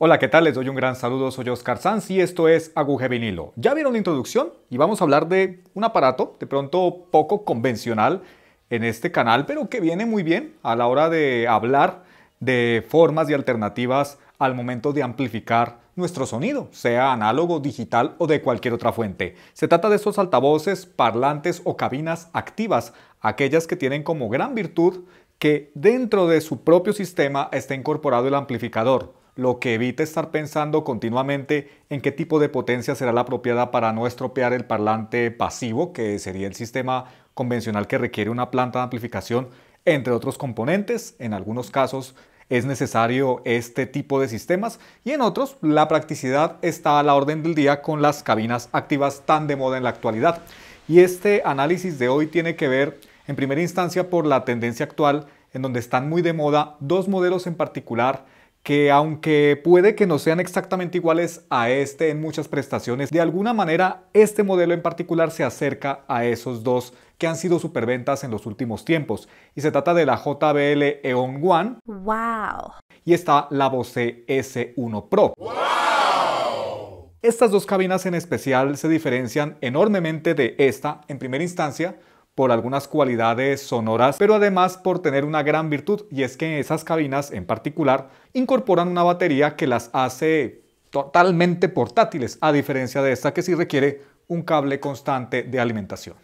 Hola, ¿qué tal? Les doy un gran saludo. Soy Oscar Sanz y esto es Aguje Vinilo. Ya vieron la introducción y vamos a hablar de un aparato de pronto poco convencional en este canal, pero que viene muy bien a la hora de hablar de formas y alternativas al momento de amplificar nuestro sonido, sea análogo, digital o de cualquier otra fuente. Se trata de esos altavoces, parlantes o cabinas activas, aquellas que tienen como gran virtud que dentro de su propio sistema está incorporado el amplificador lo que evita estar pensando continuamente en qué tipo de potencia será la apropiada para no estropear el parlante pasivo, que sería el sistema convencional que requiere una planta de amplificación, entre otros componentes. En algunos casos es necesario este tipo de sistemas y en otros la practicidad está a la orden del día con las cabinas activas tan de moda en la actualidad. Y este análisis de hoy tiene que ver en primera instancia por la tendencia actual en donde están muy de moda dos modelos en particular que aunque puede que no sean exactamente iguales a este en muchas prestaciones, de alguna manera este modelo en particular se acerca a esos dos que han sido superventas en los últimos tiempos. Y se trata de la JBL Eon One. ¡Wow! Y está la Bose S1 Pro. ¡Wow! Estas dos cabinas en especial se diferencian enormemente de esta en primera instancia por algunas cualidades sonoras, pero además por tener una gran virtud y es que esas cabinas en particular incorporan una batería que las hace totalmente portátiles, a diferencia de esta que sí requiere un cable constante de alimentación.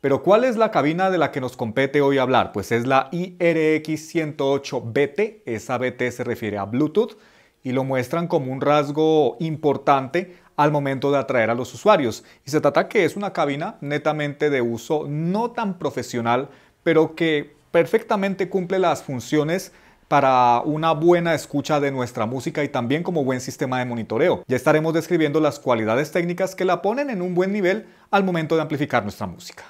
Pero ¿cuál es la cabina de la que nos compete hoy hablar? Pues es la IRX108BT, esa BT se refiere a Bluetooth y lo muestran como un rasgo importante al momento de atraer a los usuarios. Y se trata que es una cabina netamente de uso no tan profesional, pero que perfectamente cumple las funciones para una buena escucha de nuestra música y también como buen sistema de monitoreo. Ya estaremos describiendo las cualidades técnicas que la ponen en un buen nivel al momento de amplificar nuestra música.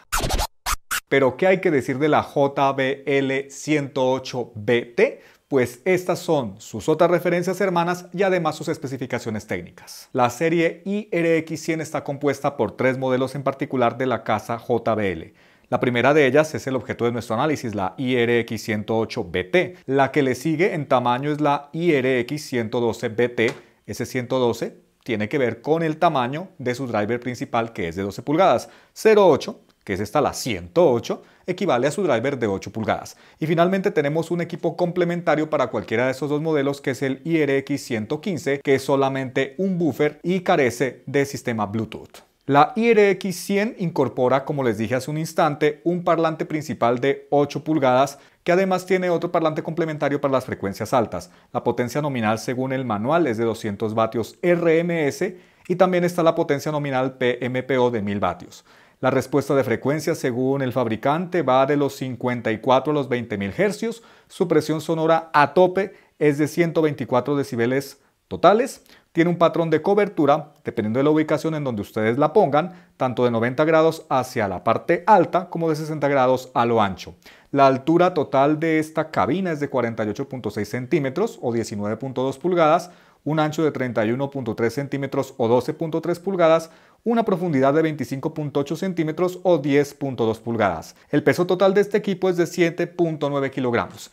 Pero ¿qué hay que decir de la JBL 108BT? pues estas son sus otras referencias hermanas y además sus especificaciones técnicas. La serie IRX100 está compuesta por tres modelos en particular de la casa JBL. La primera de ellas es el objeto de nuestro análisis, la IRX108BT. La que le sigue en tamaño es la IRX112BT. Ese 112 tiene que ver con el tamaño de su driver principal que es de 12 pulgadas. 08 que es esta la 108, equivale a su driver de 8 pulgadas. Y finalmente tenemos un equipo complementario para cualquiera de esos dos modelos que es el IRX 115 que es solamente un buffer y carece de sistema Bluetooth. La IRX 100 incorpora, como les dije hace un instante, un parlante principal de 8 pulgadas que además tiene otro parlante complementario para las frecuencias altas. La potencia nominal según el manual es de 200 vatios RMS y también está la potencia nominal PMPO de 1000 vatios. La respuesta de frecuencia según el fabricante va de los 54 a los 20.000 hercios. su presión sonora a tope es de 124 decibeles totales, tiene un patrón de cobertura, dependiendo de la ubicación en donde ustedes la pongan, tanto de 90 grados hacia la parte alta como de 60 grados a lo ancho. La altura total de esta cabina es de 48.6 centímetros o 19.2 pulgadas, un ancho de 31.3 centímetros o 12.3 pulgadas, una profundidad de 25.8 centímetros o 10.2 pulgadas. El peso total de este equipo es de 7.9 kilogramos.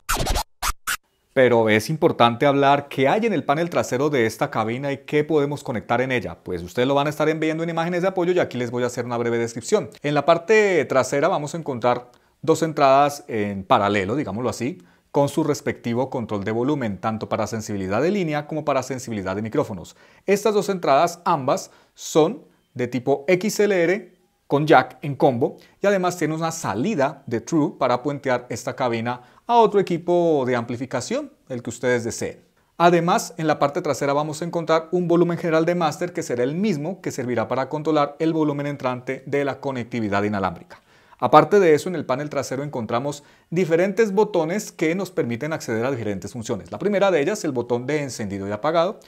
Pero es importante hablar qué hay en el panel trasero de esta cabina y qué podemos conectar en ella. Pues ustedes lo van a estar viendo en imágenes de apoyo y aquí les voy a hacer una breve descripción. En la parte trasera vamos a encontrar dos entradas en paralelo, digámoslo así, con su respectivo control de volumen, tanto para sensibilidad de línea como para sensibilidad de micrófonos. Estas dos entradas ambas son de tipo XLR con jack en combo y además tiene una salida de True para puentear esta cabina a otro equipo de amplificación, el que ustedes deseen. Además, en la parte trasera vamos a encontrar un volumen general de master que será el mismo que servirá para controlar el volumen entrante de la conectividad inalámbrica. Aparte de eso, en el panel trasero encontramos diferentes botones que nos permiten acceder a diferentes funciones. La primera de ellas, el botón de encendido y apagado,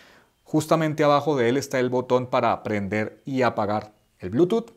Justamente abajo de él está el botón para prender y apagar el Bluetooth.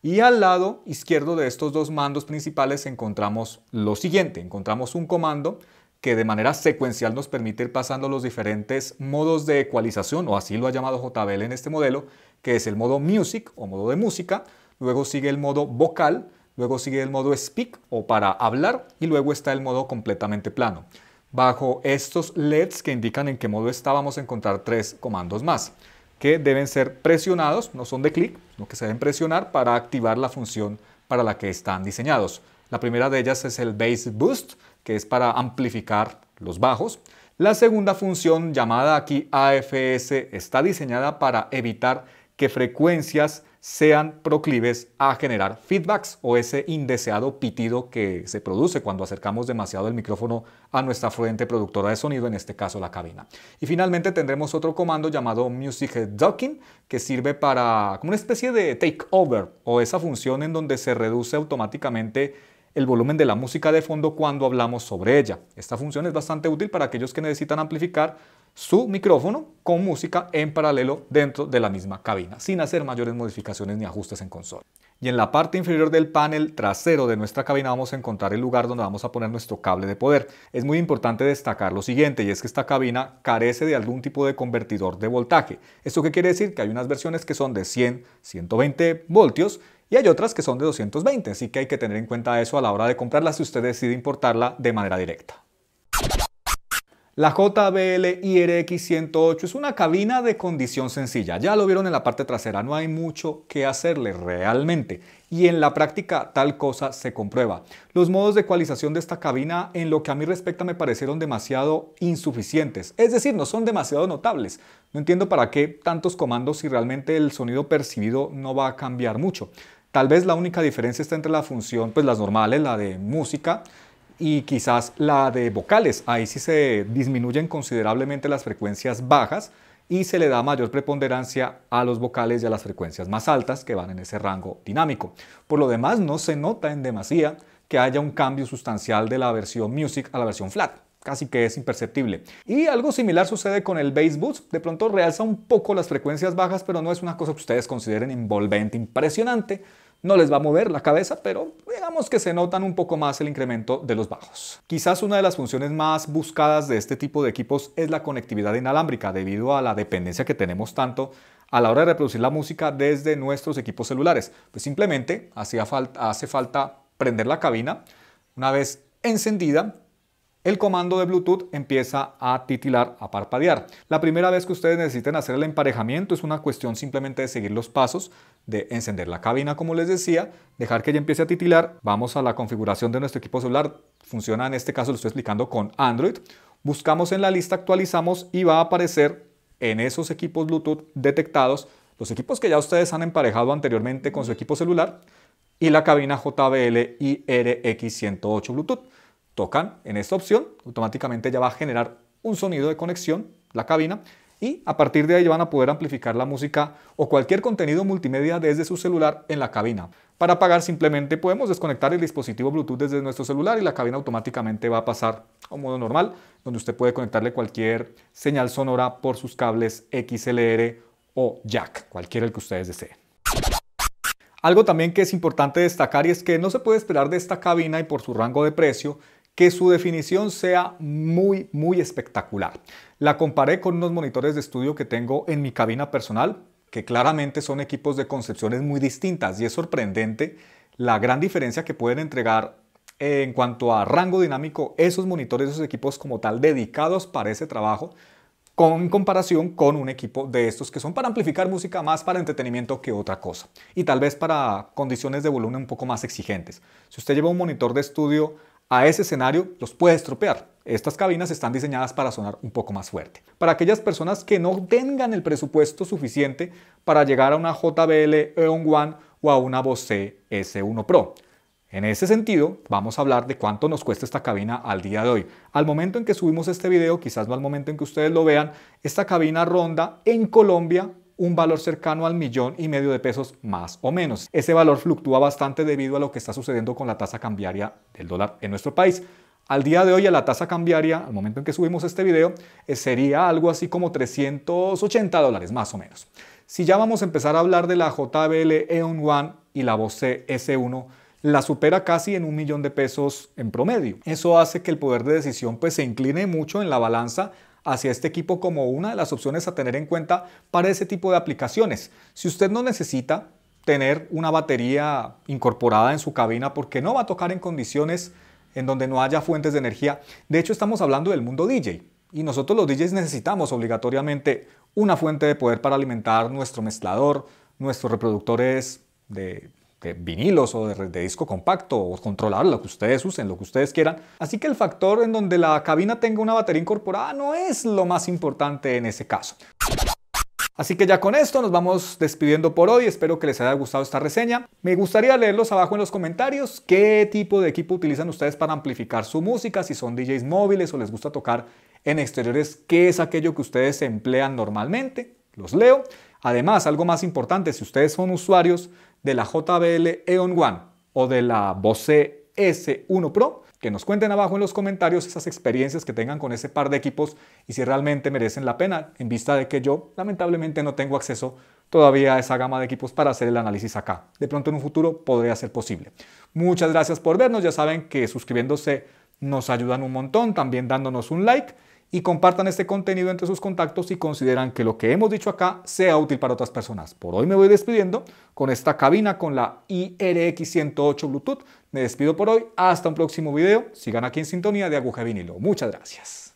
Y al lado izquierdo de estos dos mandos principales encontramos lo siguiente. Encontramos un comando que de manera secuencial nos permite ir pasando los diferentes modos de ecualización, o así lo ha llamado JBL en este modelo, que es el modo music o modo de música, luego sigue el modo vocal, luego sigue el modo speak o para hablar y luego está el modo completamente plano. Bajo estos LEDs que indican en qué modo está, vamos a encontrar tres comandos más que deben ser presionados, no son de clic, sino que se deben presionar para activar la función para la que están diseñados. La primera de ellas es el Bass Boost, que es para amplificar los bajos. La segunda función, llamada aquí AFS, está diseñada para evitar que frecuencias sean proclives a generar feedbacks o ese indeseado pitido que se produce cuando acercamos demasiado el micrófono a nuestra fuente productora de sonido, en este caso la cabina. Y finalmente tendremos otro comando llamado Music Docking que sirve para como una especie de takeover o esa función en donde se reduce automáticamente el volumen de la música de fondo cuando hablamos sobre ella. Esta función es bastante útil para aquellos que necesitan amplificar su micrófono con música en paralelo dentro de la misma cabina, sin hacer mayores modificaciones ni ajustes en consola. Y en la parte inferior del panel trasero de nuestra cabina vamos a encontrar el lugar donde vamos a poner nuestro cable de poder. Es muy importante destacar lo siguiente, y es que esta cabina carece de algún tipo de convertidor de voltaje. ¿Esto qué quiere decir? Que hay unas versiones que son de 100, 120 voltios y hay otras que son de 220, así que hay que tener en cuenta eso a la hora de comprarla si usted decide importarla de manera directa. La JBL IRX 108 es una cabina de condición sencilla, ya lo vieron en la parte trasera, no hay mucho que hacerle realmente y en la práctica tal cosa se comprueba. Los modos de ecualización de esta cabina en lo que a mí respecta me parecieron demasiado insuficientes, es decir, no son demasiado notables. No entiendo para qué tantos comandos si realmente el sonido percibido no va a cambiar mucho. Tal vez la única diferencia está entre la función, pues las normales, la de música, y quizás la de vocales. Ahí sí se disminuyen considerablemente las frecuencias bajas y se le da mayor preponderancia a los vocales y a las frecuencias más altas que van en ese rango dinámico. Por lo demás, no se nota en demasía que haya un cambio sustancial de la versión music a la versión flat casi que es imperceptible. Y algo similar sucede con el bass boost, de pronto realza un poco las frecuencias bajas, pero no es una cosa que ustedes consideren envolvente, impresionante, no les va a mover la cabeza, pero digamos que se notan un poco más el incremento de los bajos. Quizás una de las funciones más buscadas de este tipo de equipos es la conectividad inalámbrica debido a la dependencia que tenemos tanto a la hora de reproducir la música desde nuestros equipos celulares. Pues simplemente hace falta prender la cabina. Una vez encendida, el comando de Bluetooth empieza a titilar, a parpadear. La primera vez que ustedes necesiten hacer el emparejamiento es una cuestión simplemente de seguir los pasos, de encender la cabina como les decía, dejar que ella empiece a titilar, vamos a la configuración de nuestro equipo celular, funciona en este caso, lo estoy explicando con Android, buscamos en la lista, actualizamos y va a aparecer en esos equipos Bluetooth detectados los equipos que ya ustedes han emparejado anteriormente con su equipo celular y la cabina JBL IRX108 Bluetooth tocan en esta opción, automáticamente ya va a generar un sonido de conexión, la cabina, y a partir de ahí van a poder amplificar la música o cualquier contenido multimedia desde su celular en la cabina. Para apagar simplemente podemos desconectar el dispositivo Bluetooth desde nuestro celular y la cabina automáticamente va a pasar a modo normal, donde usted puede conectarle cualquier señal sonora por sus cables XLR o jack, cualquiera el que ustedes deseen. Algo también que es importante destacar y es que no se puede esperar de esta cabina y por su rango de precio que su definición sea muy, muy espectacular. La comparé con unos monitores de estudio que tengo en mi cabina personal, que claramente son equipos de concepciones muy distintas y es sorprendente la gran diferencia que pueden entregar en cuanto a rango dinámico esos monitores, esos equipos como tal dedicados para ese trabajo, con comparación con un equipo de estos que son para amplificar música más para entretenimiento que otra cosa y tal vez para condiciones de volumen un poco más exigentes. Si usted lleva un monitor de estudio a ese escenario los puede estropear. Estas cabinas están diseñadas para sonar un poco más fuerte. Para aquellas personas que no tengan el presupuesto suficiente para llegar a una JBL Eon One o a una Bose S1 Pro. En ese sentido, vamos a hablar de cuánto nos cuesta esta cabina al día de hoy. Al momento en que subimos este video, quizás no al momento en que ustedes lo vean, esta cabina ronda en Colombia un valor cercano al millón y medio de pesos más o menos. Ese valor fluctúa bastante debido a lo que está sucediendo con la tasa cambiaria del dólar en nuestro país. Al día de hoy, a la tasa cambiaria, al momento en que subimos este video, eh, sería algo así como 380 dólares más o menos. Si ya vamos a empezar a hablar de la JBL Eon One y la Bose S1, la supera casi en un millón de pesos en promedio. Eso hace que el poder de decisión pues, se incline mucho en la balanza hacia este equipo como una de las opciones a tener en cuenta para ese tipo de aplicaciones. Si usted no necesita tener una batería incorporada en su cabina porque no va a tocar en condiciones en donde no haya fuentes de energía. De hecho, estamos hablando del mundo DJ y nosotros los DJs necesitamos obligatoriamente una fuente de poder para alimentar nuestro mezclador, nuestros reproductores de vinilos o de, disco compacto o controlar lo que ustedes usen, lo que ustedes quieran. Así que el factor en donde la cabina tenga una batería incorporada no es lo más importante en ese caso. Así que ya con esto nos vamos despidiendo por hoy, espero que les haya gustado esta reseña. Me gustaría leerlos abajo en los comentarios qué tipo de equipo utilizan ustedes para amplificar su música, si son DJs móviles o les gusta tocar en exteriores, qué es aquello que ustedes emplean normalmente, los leo. Además, algo más importante, si ustedes son usuarios de la JBL Eon One o de la Bose S1 Pro, que nos cuenten abajo en los comentarios esas experiencias que tengan con ese par de equipos y si realmente merecen la pena, en vista de que yo lamentablemente no tengo acceso todavía a esa gama de equipos para hacer el análisis acá. De pronto en un futuro podría ser posible. Muchas gracias por vernos, ya saben que suscribiéndose nos ayudan un montón, también dándonos un like y compartan este contenido entre sus contactos si consideran que lo que hemos dicho acá sea útil para otras personas. Por hoy me voy despidiendo con esta cabina con la IRX 108 Bluetooth. Me despido por hoy. Hasta un próximo video. Sigan aquí en sintonía de Aguja Vinilo. Muchas gracias.